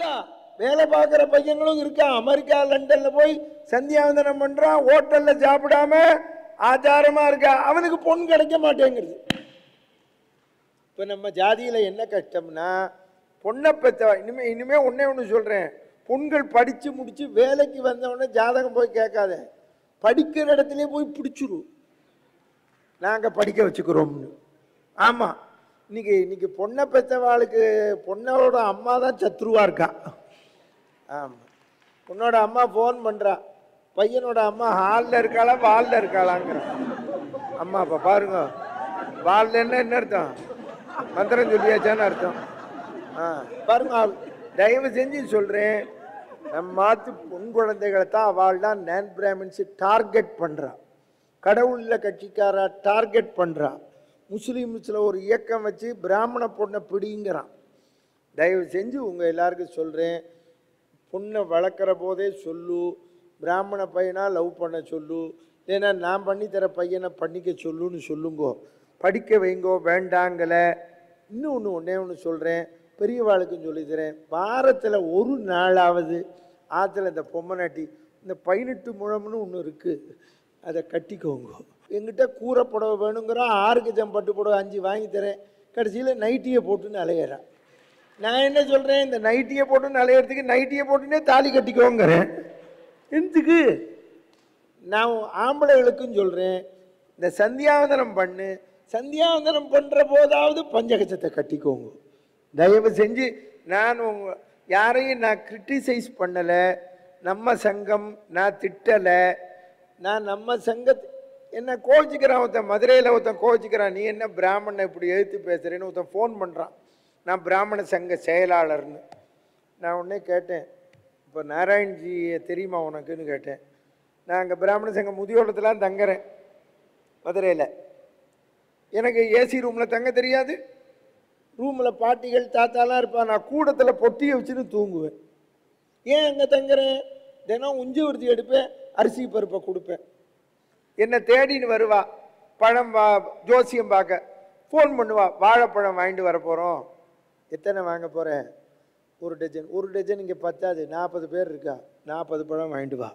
இருக்கா வேலை பார்க்குற பையங்களும் இருக்கா அமெரிக்கா லண்டனில் போய் சந்தியாவந்தனம் பண்ணுறான் ஹோட்டலில் சாப்பிடாம ஆச்சாரமாக இருக்கா அவனுக்கு பொண்ணு கிடைக்க மாட்டேங்கிறது இப்போ நம்ம ஜாதியில் என்ன கஷ்டம்னா பொண்ணை பெற்ற இனிமே இனிமேல் ஒன்றே ஒன்று சொல்கிறேன் பொண்கள் படித்து முடித்து வேலைக்கு வந்தவொடனே ஜாதகம் போய் கேட்காத படிக்கிற இடத்துலேயே போய் பிடிச்சிடும் நாங்கள் படிக்க வச்சுக்கிறோம்னு ஆமாம் இன்னைக்கு இன்னைக்கு பொண்ணை பெற்றவாளுக்கு பொண்ணோட அம்மா தான் சத்ருவா இருக்கா ஆமாம் பொண்ணோட அம்மா ஃபோன் பண்ணுறா பையனோட அம்மா ஹாலில் இருக்காளா வாலில் இருக்காளாங்கிற அம்மா அப்பா பாருங்க வால்லன்னா என்ன அர்த்தம் மந்திரம் சொல்லியாச்சான்னு அர்த்தம் ஆ பாருங்க தயவு செஞ்சு சொல்கிறேன் நம்ம மாற்று பொன் குழந்தைகளை தான் தான் நேன் பிராமின்ஸு டார்கெட் பண்ணுறா கடவுளில் கட்சிக்காரா டார்கெட் பண்ணுறான் முஸ்லீம்ஸில் ஒரு இயக்கம் வச்சு பிராமண பொண்ணை பிடிங்கிறான் தயவு செஞ்சு உங்கள் எல்லாருக்கும் சொல்கிறேன் பொண்ணை வளர்க்குற போதே சொல்லு பிராமண பையனாக லவ் பண்ண சொல்லு இல்லைன்னா நான் பண்ணித்தர பையனை பண்ணிக்க சொல்லுன்னு சொல்லுங்கோ படிக்க வைங்கோ வேண்டாங்கள இன்னும் ஒன்று ஒன்றே ஒன்று சொல்கிறேன் பெரியவாளுக்கும் சொல்லித்தரேன் வாரத்தில் ஒரு நாளாவது ஆற்றுல இந்த பொம்மை நாட்டி இந்த பதினெட்டு முழம்னு ஒன்று இருக்குது அதை கட்டிக்கோங்க எங்கிட்ட கூரை புடவை வேணுங்கிறான் ஆறுக்கு ஜம்பட்டு புடவை அஞ்சு வாங்கி தரேன் கடைசியில் நைட்டியை போட்டுன்னு அலையிறான் நான் என்ன சொல்கிறேன் இந்த நைட்டியை போட்டுன்னு அலையிறதுக்கு நைட்டியை போட்டுன்னே தாலி கட்டிக்கோங்கிறேன் எந்துக்கு நான் ஆம்பளைகளுக்கும் சொல்கிறேன் இந்த சந்தியாவந்தனம் பண்ணு சந்தியாவந்தனம் பண்ணுற போதாவது பஞ்சகச்சத்தை கட்டிக்கோங்க தயவு செஞ்சு நான் உங்க யாரையும் நான் கிரிட்டிசைஸ் பண்ணலை நம்ம சங்கம் நான் திட்டலை நான் நம்ம சங்க என்ன கோவிச்சுக்கிறான் ஒருத்தன் மதுரையில் ஒருத்தன் கோவிச்சுக்கிறான் நீ என்ன பிராமணனை இப்படி எழுத்து பேசுகிறேன்னு ஒருத்தன் ஃபோன் பண்ணுறான் நான் பிராமண சங்க செயலாளர்னு நான் உடனே கேட்டேன் இப்போ நாராயண்ஜியை தெரியுமா உனக்குன்னு கேட்டேன் நான் அங்கே பிராமண சங்க முதியோட்டத்தில் தங்குறேன் மதுரையில் எனக்கு ஏசி ரூமில் தங்க தெரியாது ரூமில் பாட்டிகள் தாத்தாலாம் இருப்பான் நான் கூடத்தில் பொட்டியை வச்சுன்னு தூங்குவேன் ஏன் அங்கே தங்குறேன் தினம் உஞ்சி உறுதி எடுப்பேன் அரிசி பருப்பை கொடுப்பேன் என்னை தேடின்னு வருவா பழம் வா ஜோசியம் பார்க்க ஃபோன் பண்ணுவா வாழைப்பழம் வாங்கிட்டு வர போகிறோம் எத்தனை வாங்க போகிறேன் ஒரு டஜன் ஒரு டஜன் இங்கே பத்தாது நாற்பது பேர் இருக்கா நாற்பது பழம் வாங்கிட்டு வா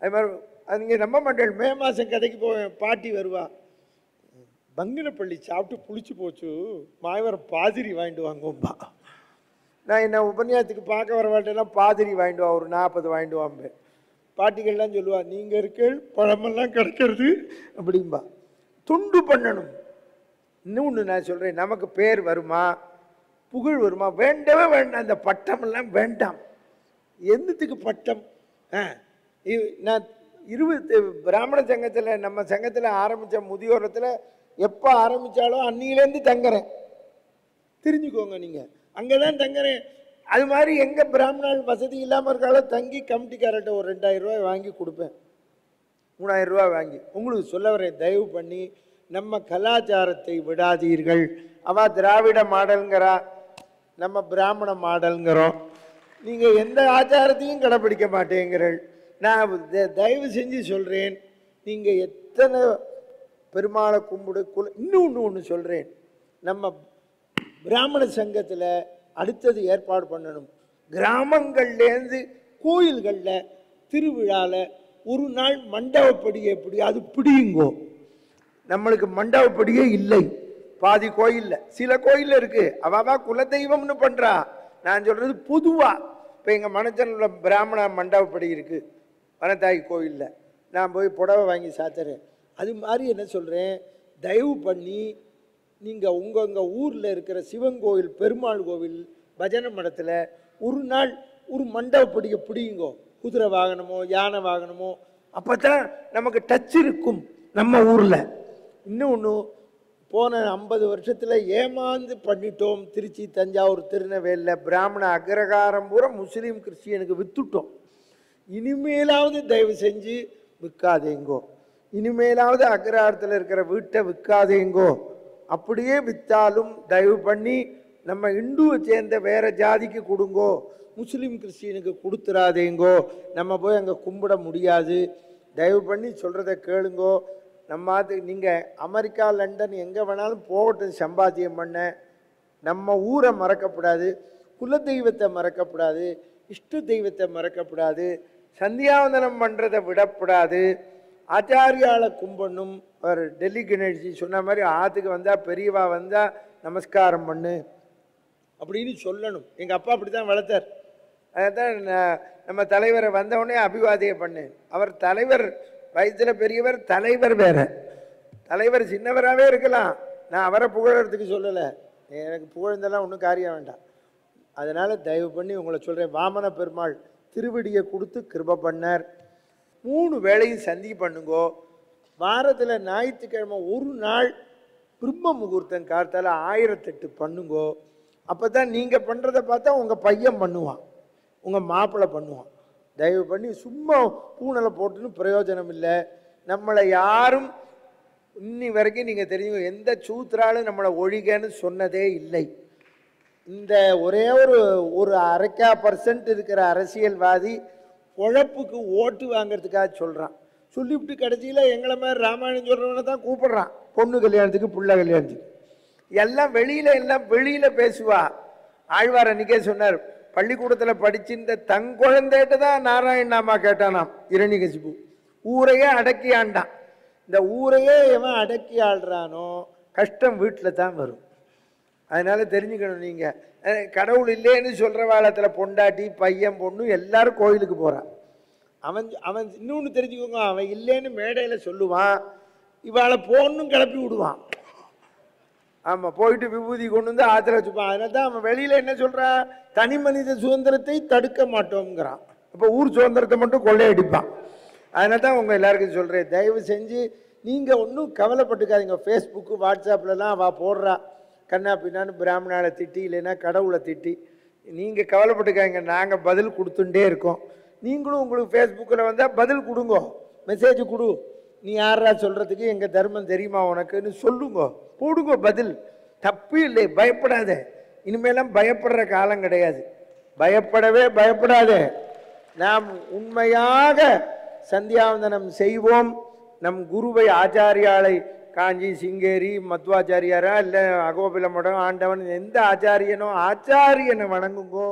அது மாதிரி அது இங்கே நம்ப மாட்டேன் மே மாதம் கதைக்கு போவேன் பாட்டி வருவா பங்கினப்பள்ளி சாப்பிட்டு புளிச்சு போச்சு மாயவரம் பாதிரி வாங்கிட்டு வாங்குவோம்பா நான் என்ன உபன்யாசத்துக்கு பார்க்க வர வாழ்க்கைலாம் பாதிரி வாங்கிட்டு வா ஒரு நாற்பது வாங்கிட்டு வாம்பேன் பாட்டிகள்லாம் சொல்லுவா நீங்கள் இருக்க பழமெல்லாம் கிடைக்கிறது அப்படிம்பா துண்டு பண்ணணும் இன்னொன்று நான் சொல்கிறேன் நமக்கு பேர் வருமா புகழ் வருமா வேண்டவே வேண்டாம் அந்த பட்டமெல்லாம் வேண்டாம் எந்தத்துக்கு பட்டம் நான் இருபது பிராமண சங்கத்தில் நம்ம சங்கத்தில் ஆரம்பித்த முதியோரத்தில் எப்போ ஆரம்பித்தாலும் அன்னியிலேருந்து தங்குறேன் தெரிஞ்சுக்கோங்க நீங்கள் அங்கே தான் தங்குறேன் அது மாதிரி எங்கே பிராமணால் வசதி இல்லாமல் இருக்காலும் தங்கி கமிட்டிக்காரர்கிட்ட ஒரு ரெண்டாயிரம் ரூபாய் வாங்கி கொடுப்பேன் மூணாயிரம் ரூபாய் வாங்கி உங்களுக்கு சொல்ல வர தயவு பண்ணி நம்ம கலாச்சாரத்தை விடாதீர்கள் அவள் திராவிட மாடலுங்கிறா நம்ம பிராமண மாடலுங்கிறோம் நீங்கள் எந்த ஆச்சாரத்தையும் கடைப்பிடிக்க மாட்டேங்கிறீர்கள் நான் தயவு செஞ்சு சொல்கிறேன் நீங்கள் எத்தனை பெருமாளை கும்பிடு குல இன்னும் ஒன்று ஒன்று சொல்கிறேன் நம்ம பிராமண சங்கத்தில் அடுத்தது ஏற்பாடு பண்ணணும் கிராமங்கள்லேருந்து கோயில்களில் திருவிழாவில் ஒரு நாள் மண்டபப்படியை எப்படி அது பிடியுங்கோ நம்மளுக்கு மண்டபப்படியே இல்லை பாதி கோயிலில் சில கோயிலில் இருக்குது அவாவா குலதெய்வம்னு பண்ணுறா நான் சொல்கிறது பொதுவாக இப்போ எங்கள் மனச்சனில் பிராமண மண்டபப்படி இருக்குது வனத்தாய் கோயிலில் நான் போய் புடவை வாங்கி சாத்துறேன் அது மாதிரி என்ன சொல்கிறேன் தயவு பண்ணி நீங்கள் உங்க ஊரில் இருக்கிற சிவன் கோவில் பெருமாள் கோவில் பஜனை மடத்தில் ஒரு நாள் ஒரு பிடிக்க பிடிங்கோ குதிரை வாகனமோ யானை வாகனமோ அப்போ தான் நமக்கு டச் இருக்கும் நம்ம ஊரில் இன்னொன்று போன ஐம்பது வருஷத்தில் ஏமாந்து பண்ணிட்டோம் திருச்சி தஞ்சாவூர் திருநெல்வேலியில் பிராமண அக்ரகாரம் பூரா முஸ்லீம் கிறிஸ்டியனுக்கு விற்றுட்டோம் இனிமேலாவது தயவு செஞ்சு விற்காதேங்கோ இனிமேலாவது அக்ரஹாரத்தில் இருக்கிற வீட்டை விற்காதேங்கோ அப்படியே விற்றாலும் தயவு பண்ணி நம்ம இந்துவை சேர்ந்த வேறு ஜாதிக்கு கொடுங்கோ முஸ்லீம் கிறிஸ்டினுக்கு கொடுத்துடாதேங்கோ நம்ம போய் அங்கே கும்பிட முடியாது தயவு பண்ணி சொல்கிறத கேளுங்கோ நம்ம அது நீங்கள் அமெரிக்கா லண்டன் எங்கே வேணாலும் போகட்டும் சம்பாத்தியம் பண்ண நம்ம ஊரை மறக்கப்படாது தெய்வத்தை மறக்கப்படாது இஷ்ட தெய்வத்தை மறக்கப்படாது சந்தியாவந்தனம் பண்ணுறதை விடப்படாது ஆச்சாரியால கும்பண்ணும் அவர் டெல்லி கணேஷி சொன்ன மாதிரி ஆற்றுக்கு வந்தால் பெரியவா வந்தால் நமஸ்காரம் பண்ணு அப்படின்னு சொல்லணும் எங்கள் அப்பா அப்படி தான் வளர்த்தார் அதான் நம்ம தலைவரை வந்தவுடனே அபிவாதியை பண்ணு அவர் தலைவர் வயதில் பெரியவர் தலைவர் வேற தலைவர் சின்னவராகவே இருக்கலாம் நான் அவரை புகழறதுக்கு சொல்லலை எனக்கு புகழ்ந்தெல்லாம் ஒன்றும் காரியம் வேண்டாம் அதனால் தயவு பண்ணி உங்களை சொல்கிறேன் வாமன பெருமாள் திருவடியை கொடுத்து கிருப பண்ணார் மூணு வேளையும் சந்தி பண்ணுங்கோ வாரத்தில் ஞாயிற்றுக்கிழமை ஒரு நாள் பிரம்ம முகூர்த்தம் காத்தால் ஆயிரத்தெட்டு பண்ணுங்கோ அப்போ தான் நீங்கள் பண்ணுறத பார்த்தா உங்கள் பையன் பண்ணுவான் உங்கள் மாப்பிள்ளை பண்ணுவான் தயவு பண்ணி சும்மா பூனலை போட்டுன்னு பிரயோஜனம் இல்லை நம்மளை யாரும் இன்னி வரைக்கும் நீங்கள் தெரியும் எந்த சூத்திராலும் நம்மளை ஒழிகன்னு சொன்னதே இல்லை இந்த ஒரே ஒரு ஒரு அரைக்கா பர்சன்ட் இருக்கிற அரசியல்வாதி பொழப்புக்கு ஓட்டு வாங்கிறதுக்காக சொல்கிறான் சொல்லிவிட்டு கடைசியில் எங்களை மாதிரி ராமாயணம் சொல்கிறவனை தான் கூப்பிடுறான் பொண்ணு கல்யாணத்துக்கு புள்ள கல்யாணத்துக்கு எல்லாம் வெளியில் எல்லாம் வெளியில் பேசுவா ஆழ்வார் அன்னைக்கே சொன்னார் பள்ளிக்கூடத்தில் படிச்சிருந்த குழந்தைகிட்ட தான் நாராயணாமா கேட்டானாம் இரணிகசிபு ஊரையே அடக்கி ஆண்டான் இந்த ஊரையே எவன் அடக்கி ஆள்றானோ கஷ்டம் வீட்டில் தான் வரும் அதனால் தெரிஞ்சுக்கணும் நீங்கள் கடவுள் இல்லைன்னு சொல்கிற காலத்தில் பொண்டாட்டி பையன் பொண்ணு எல்லாரும் கோயிலுக்கு போகிறான் அவன் அவன் இன்னொன்று தெரிஞ்சுக்கோங்க அவன் இல்லைன்னு மேடையில் சொல்லுவான் இவளை போகணும் கிளப்பி விடுவான் ஆமாம் போயிட்டு விபூதி கொண்டு வந்து ஆத்திர வச்சுப்பான் அதனால தான் அவன் வெளியில் என்ன சொல்கிறான் தனி மனித சுதந்திரத்தை தடுக்க மாட்டோங்கிறான் இப்போ ஊர் சுதந்திரத்தை மட்டும் கொள்ளையடிப்பான் அதனால தான் உங்கள் எல்லாருக்கும் சொல்கிறேன் தயவு செஞ்சு நீங்கள் ஒன்றும் கவலைப்பட்டுக்காதீங்க ஃபேஸ்புக்கு வாட்ஸ்அப்லலாம் அவள் போடுறா கண்ணா பின்னான்னு பிராமணாவை திட்டி இல்லைன்னா கடவுளை திட்டி நீங்கள் கவலைப்பட்டுக்காங்க நாங்கள் பதில் கொடுத்துட்டே இருக்கோம் நீங்களும் உங்களுக்கு ஃபேஸ்புக்கில் வந்தால் பதில் கொடுங்க மெசேஜ் கொடு நீ யாரா சொல்கிறதுக்கு எங்கள் தர்மம் தெரியுமா உனக்குன்னு சொல்லுங்க போடுங்க பதில் தப்பு இல்லை பயப்படாத இனிமேலாம் பயப்படுற காலம் கிடையாது பயப்படவே பயப்படாத நாம் உண்மையாக சந்தியாவந்தனம் செய்வோம் நம் குருவை ஆச்சாரியாலை காஞ்சி சிங்கேரி மத்வாச்சாரியாரா இல்லை அகோபில மடம் ஆண்டவன் எந்த ஆச்சாரியனோ ஆச்சாரியனை வணங்குங்கோ